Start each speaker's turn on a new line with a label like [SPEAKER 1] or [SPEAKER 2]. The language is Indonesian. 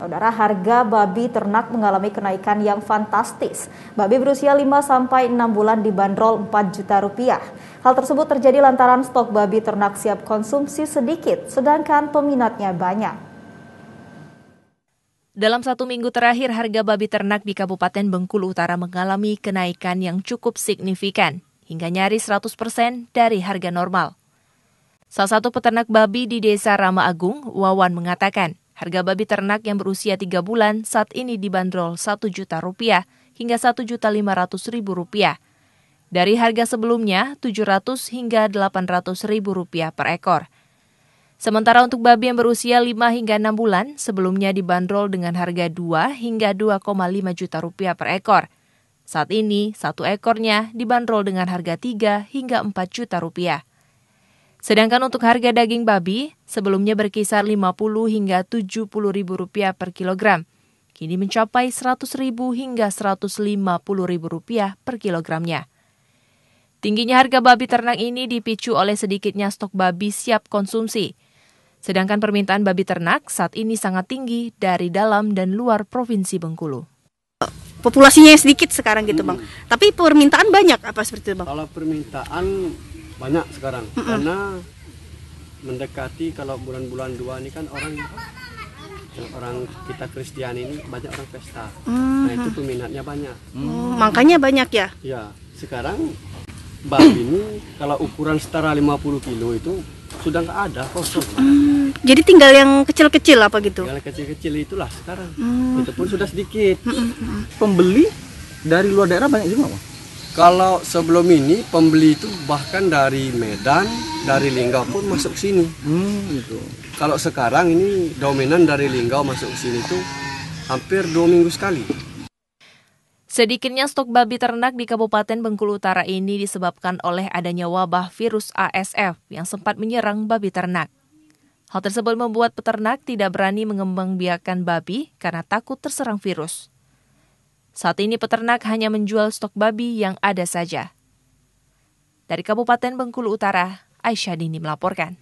[SPEAKER 1] Saudara, harga babi ternak mengalami kenaikan yang fantastis. Babi berusia 5 sampai 6 bulan dibanderol 4 juta rupiah. Hal tersebut terjadi lantaran stok babi ternak siap konsumsi sedikit, sedangkan peminatnya banyak. Dalam satu minggu terakhir, harga babi ternak di Kabupaten Bengkulu Utara mengalami kenaikan yang cukup signifikan, hingga nyaris 100% dari harga normal. Salah satu peternak babi di Desa Rama Agung, Wawan mengatakan, Harga babi ternak yang berusia 3 bulan saat ini dibanderol satu juta rupiah hingga satu juta lima ratus ribu rupiah. Dari harga sebelumnya tujuh ratus hingga delapan ratus ribu rupiah per ekor. Sementara untuk babi yang berusia 5 hingga enam bulan sebelumnya dibanderol dengan harga dua hingga dua koma lima juta rupiah per ekor. Saat ini, satu ekornya dibanderol dengan harga tiga hingga empat juta rupiah. Sedangkan untuk harga daging babi, sebelumnya berkisar 50 hingga 70 ribu rupiah per kilogram. Kini mencapai 100 ribu hingga 150 ribu rupiah per kilogramnya. Tingginya harga babi ternak ini dipicu oleh sedikitnya stok babi siap konsumsi. Sedangkan permintaan babi ternak saat ini sangat tinggi dari dalam dan luar Provinsi Bengkulu populasinya sedikit sekarang gitu bang. Tapi
[SPEAKER 2] permintaan banyak apa seperti itu bang? Kalau permintaan banyak sekarang mm -mm. karena mendekati kalau bulan-bulan dua ini kan orang orang kita Kristen ini banyak orang pesta mm. nah mm-hmm. itu peminatnya banyak mm. Mm-hmm.
[SPEAKER 1] makanya banyak ya
[SPEAKER 2] ya sekarang babi ini kalau ukuran setara 50 kilo itu sudah nggak ada kosong mm. jadi tinggal yang kecil-kecil apa gitu yang kecil-kecil itulah sekarang mm. itu pun sudah sedikit mm -mm. pembeli dari luar daerah banyak juga Pak? Kalau sebelum ini pembeli itu bahkan dari Medan, dari Linggau pun masuk sini. Hmm, gitu. Kalau sekarang ini dominan dari Linggau masuk sini tuh hampir dua minggu sekali.
[SPEAKER 1] Sedikitnya stok babi ternak di Kabupaten Bengkulu Utara ini disebabkan oleh adanya wabah virus ASF yang sempat menyerang babi ternak. Hal tersebut membuat peternak tidak berani mengembangbiakan babi karena takut terserang virus. Saat ini peternak hanya menjual stok babi yang ada saja. Dari Kabupaten Bengkulu Utara, Aisyah Dini melaporkan.